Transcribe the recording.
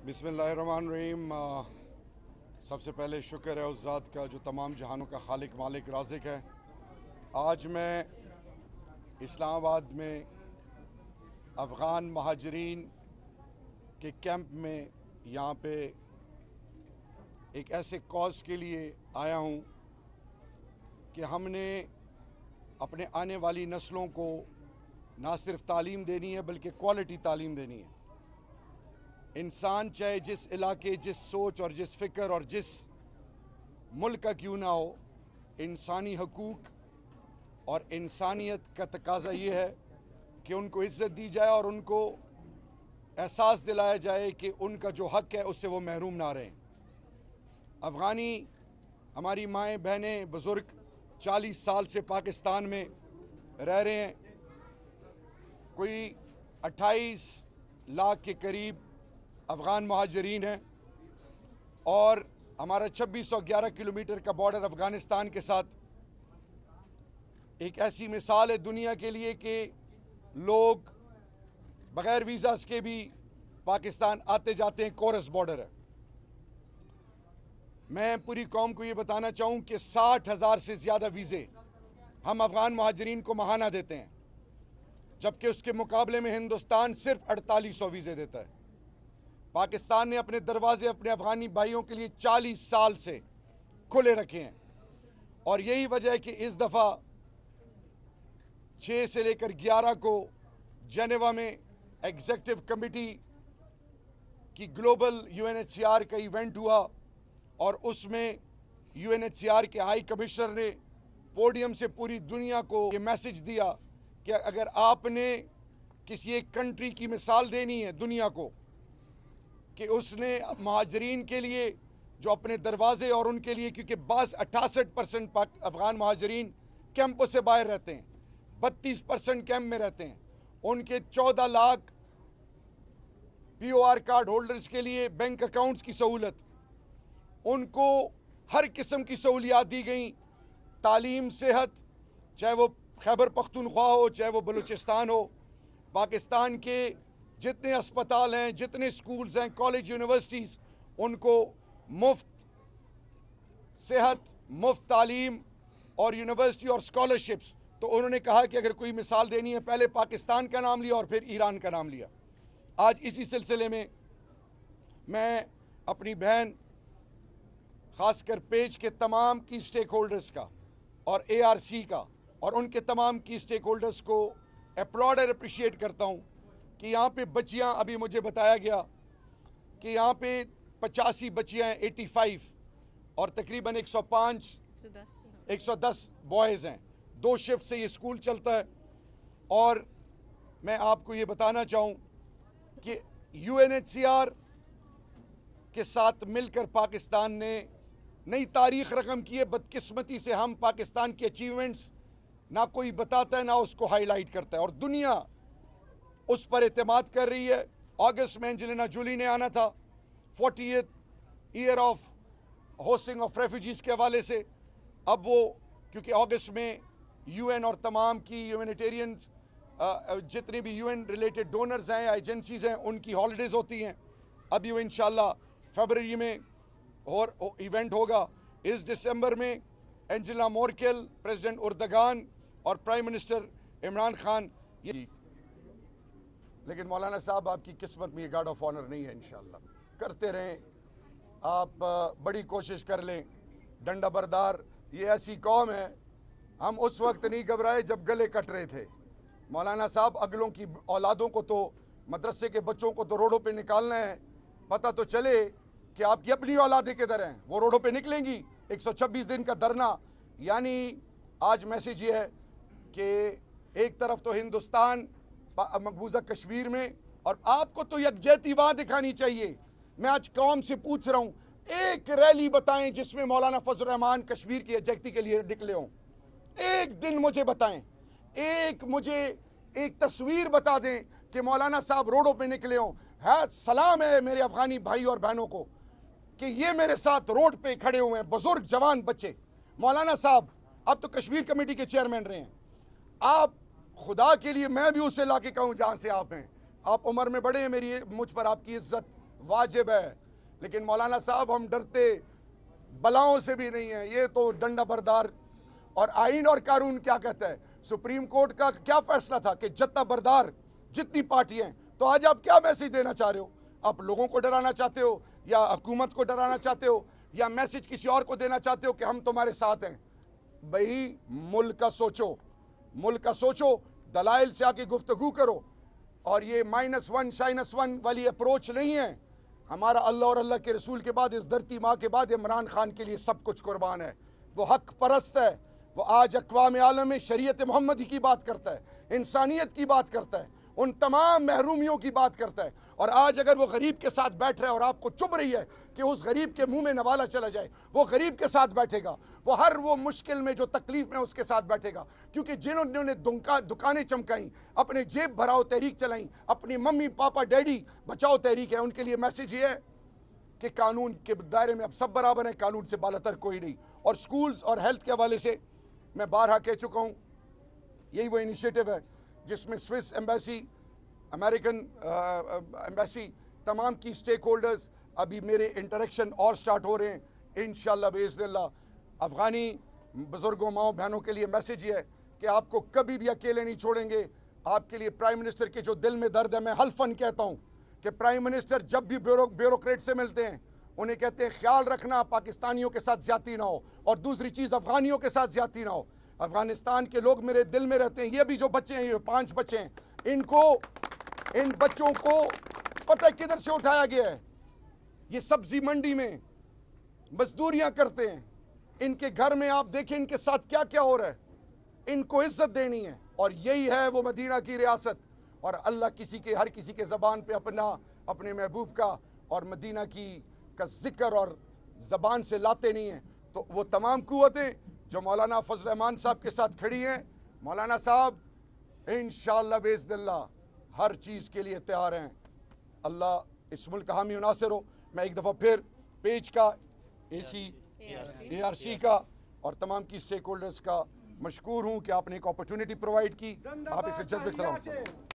बिसमीम सबसे पहले शुक्र है उस ज़ात का जो तमाम जहानों का खालिक मालिक राजिक है आज मैं इस्लामाबाद में अफ़गान महाजरीन के कैंप में यहाँ पे एक ऐसे कॉज के लिए आया हूँ कि हमने अपने आने वाली नस्लों को ना सिर्फ तालीम देनी है बल्कि क्वालिटी तालीम देनी है इंसान चाहे जिस इलाके जिस सोच और जिस फिक्र और जिस मुल्क का क्यों ना हो इंसानी हकूक़ और इंसानियत का तकाजा ये है कि उनको इज़्ज़त दी जाए और उनको एहसास दिलाया जाए कि उनका जो हक है उससे वो महरूम ना रहें अफ़गानी हमारी माएँ बहनें बुज़ुर्ग चालीस साल से पाकिस्तान में रह रहे हैं कोई अट्ठाईस लाख के करीब अफ़गान महाजरीन हैं और हमारा 2611 किलोमीटर का बॉर्डर अफ़गानिस्तान के साथ एक ऐसी मिसाल है दुनिया के लिए कि लोग बग़ैर वीज़ास के भी पाकिस्तान आते जाते हैं कोरस बॉर्डर है मैं पूरी कौम को ये बताना चाहूँ कि साठ हज़ार से ज़्यादा वीज़े हम अफ़गान महाजरीन को महाना देते हैं जबकि उसके मुकाबले में हिंदुस्तान सिर्फ अड़तालीस सौ वीज़े देता है पाकिस्तान ने अपने दरवाजे अपने अफगानी भाइयों के लिए चालीस साल से खुले रखे हैं और यही वजह है कि इस दफ़ा छः से लेकर ग्यारह को जनेवा में एग्जेक्टिव कमेटी की ग्लोबल यूएनएचसीआर का इवेंट हुआ और उसमें यूएनएचसीआर के हाई कमिश्नर ने पोडियम से पूरी दुनिया को ये मैसेज दिया कि अगर आपने किसी एक कंट्री की मिसाल देनी है दुनिया को कि उसने महाजरीन के लिए जो अपने दरवाजे और उनके लिए क्योंकि बास अट्ठासठ परसेंट अफगान महाजरीन कैंपों से बाहर रहते हैं बत्तीस परसेंट कैंप में रहते हैं उनके चौदह लाख आर कार्ड होल्डर्स के लिए बैंक अकाउंट्स की सहूलत उनको हर किस्म की सहूलियात दी गई तालीम सेहत चाहे वो खैबर पख्तनख्वा हो चाहे वो बलूचिस्तान हो पाकिस्तान के जितने अस्पताल हैं जितने स्कूल्स हैं कॉलेज यूनिवर्सिटीज़ उनको मुफ्त सेहत मुफ्त तालीम और यूनिवर्सिटी और स्कॉलरशिप्स तो उन्होंने कहा कि अगर कोई मिसाल देनी है पहले पाकिस्तान का नाम लिया और फिर ईरान का नाम लिया आज इसी सिलसिले में मैं अपनी बहन खासकर पेज के तमाम की स्टेक होल्डर्स का और एआरसी का और उनके तमाम की स्टेक होल्डर्स को अप्लॉड और अप्रिशिएट करता हूँ कि यहाँ पे बच्चियाँ अभी मुझे बताया गया कि यहाँ पे पचासी बच्चियाँ एटी फाइव और तकरीबन एक सौ पाँच एक सौ दस बॉयज़ हैं दो शिफ्ट से ये स्कूल चलता है और मैं आपको ये बताना चाहूँ कि यू के साथ मिलकर पाकिस्तान ने नई तारीख रकम की है बदकिस्मती से हम पाकिस्तान के अचीवमेंट्स ना कोई बताता है ना उसको हाईलाइट करता है और दुनिया उस पर अतमाद कर रही है अगस्त में एंजलिना जूली ने आना था forty year of hosting of refugees के हवाले से अब वो क्योंकि अगस्त में यूएन और तमाम की ह्यूमिटेरियन जितने भी यूएन रिलेटेड डोनर्स हैं या एजेंसीज हैं उनकी हॉलीडेज़ होती हैं अभी वो इन फरवरी में और इवेंट होगा इस दिसंबर में एंजिला मोरकेल प्रेसिडेंट उर्दगान और प्राइम मिनिस्टर इमरान खान ये लेकिन मौलाना साहब आपकी किस्मत में ये गार्ड ऑफ ऑनर नहीं है इन करते रहें आप बड़ी कोशिश कर लें डंडा बरदार ये ऐसी कौम है हम उस वक्त नहीं घबराए जब गले कट रहे थे मौलाना साहब अगलों की औलादों को तो मदरसे के बच्चों को तो रोडों पे निकालना है पता तो चले कि आपकी अपनी औलादें किधर हैं वो रोडों पे निकलेंगी 126 दिन का धरना यानी आज मैसेज ये है कि एक तरफ तो हिंदुस्तान मकबूजा कश्मीर में और आपको तो यकजहती वहां दिखानी चाहिए मैं आज कौम से पूछ रहा हूं एक रैली बताएं जिसमें मौलाना फजल रहमान कश्मीर की यकजहती के लिए निकले हों एक दिन मुझे बताएं एक मुझे एक तस्वीर बता दें कि मौलाना साहब रोडों पे निकले हों है सलाम है मेरे अफगानी भाई और बहनों को कि ये मेरे साथ रोड पे खड़े हुए हैं बुजुर्ग जवान बच्चे मौलाना साहब आप तो कश्मीर कमेटी के चेयरमैन रहे हैं आप खुदा के लिए मैं भी उसे इलाके का कहूँ जहाँ से आप हैं आप उम्र में बड़े हैं मेरी मुझ पर आपकी इज्जत वाजिब है लेकिन मौलाना साहब हम डरते बलाओं से भी नहीं है ये तो डंडा बरदार और आइन और कानून क्या कहता है सुप्रीम कोर्ट का क्या फैसला था कि जत्ता बरदार जितनी पार्टियां हैं तो आज आप क्या मैसेज देना चाह रहे हो आप लोगों को डराना चाहते हो या हुकूमत को डराना चाहते हो या मैसेज किसी और को देना चाहते हो कि हम तुम्हारे साथ हैं भाई मुल्क का सोचो मुल्क का सोचो दलाइल से आके गुफ्तगु करो और ये माइनस वन शाइनस वन वाली अप्रोच नहीं है हमारा अल्लाह और अल्लाह के रसूल के बाद इस धरती माँ के बाद इमरान खान के लिए सब कुछ कुर्बान है वो हक परस्त है वो आज अकवाम आलम शरीत मोहम्मद की बात करता है इंसानियत की बात करता है उन तमाम महरूमियों की बात करता है और आज अगर वो गरीब के साथ बैठ रहा है और आपको चुप रही है कि उस गरीब के मुंह में नवाला चला जाए वो गरीब के साथ बैठेगा वो हर वो मुश्किल में जो तकलीफ में उसके साथ बैठेगा क्योंकि जिन्होंने दुकानें चमकाई अपने जेब भराओ तहरीक चलाई अपनी मम्मी पापा डैडी बचाओ तहरीक है उनके लिए मैसेज ये है कि कानून के दायरे में अब सब बराबर हैं कानून से बालतर कोई नहीं और स्कूल्स और हेल्थ के हवाले से मैं बारहा कह चुका हूँ यही वो इनिशिएटिव है जिसमें स्विस एम्बेसी अमेरिकन एम्बेसी तमाम की स्टेक होल्डर्स अभी मेरे इंटरेक्शन और स्टार्ट हो रहे हैं इन शज़ल्ला अफ़गानी बुज़ुर्गों माओ बहनों के लिए मैसेज ये है कि आपको कभी भी अकेले नहीं छोड़ेंगे आपके लिए प्राइम मिनिस्टर के जो दिल में दर्द है मैं हल्फन कहता हूँ कि प्राइम मिनिस्टर जब भी ब्यूरो ब्यूरोक्रेट से मिलते हैं उन्हें कहते हैं ख्याल रखना पाकिस्तानियों के साथ ज्यादा ना हो और दूसरी चीज़ अफ़गानियों के साथ ज्यादा ना हो अफगानिस्तान के लोग मेरे दिल में रहते हैं ये भी जो बच्चे हैं ये पांच बच्चे हैं इनको इन बच्चों को पता है किधर से उठाया गया है ये सब्जी मंडी में मजदूरियां करते हैं इनके घर में आप देखें इनके साथ क्या क्या हो रहा है इनको इज्जत देनी है और यही है वो मदीना की रियासत और अल्लाह किसी के हर किसी के ज़बान पे अपना अपने महबूब का और मदीना की का जिक्र और ज़बान से लाते नहीं हैं तो वो तमाम कुतें जो मौलाना फजल रहमान साहब के साथ खड़ी हैं मौलाना साहब इन शेजिल्ला हर चीज़ के लिए तैयार हैं अल्लाह इस मुल्क का हामी मुनासर हो मैं एक दफ़ा फिर पेज का ए सी ए आर सी का और तमाम की स्टेक होल्डर्स का मशहूर हूँ कि आपने एक अपॉर्चुनिटी प्रोवाइड की आप इसे जज्बे सलाम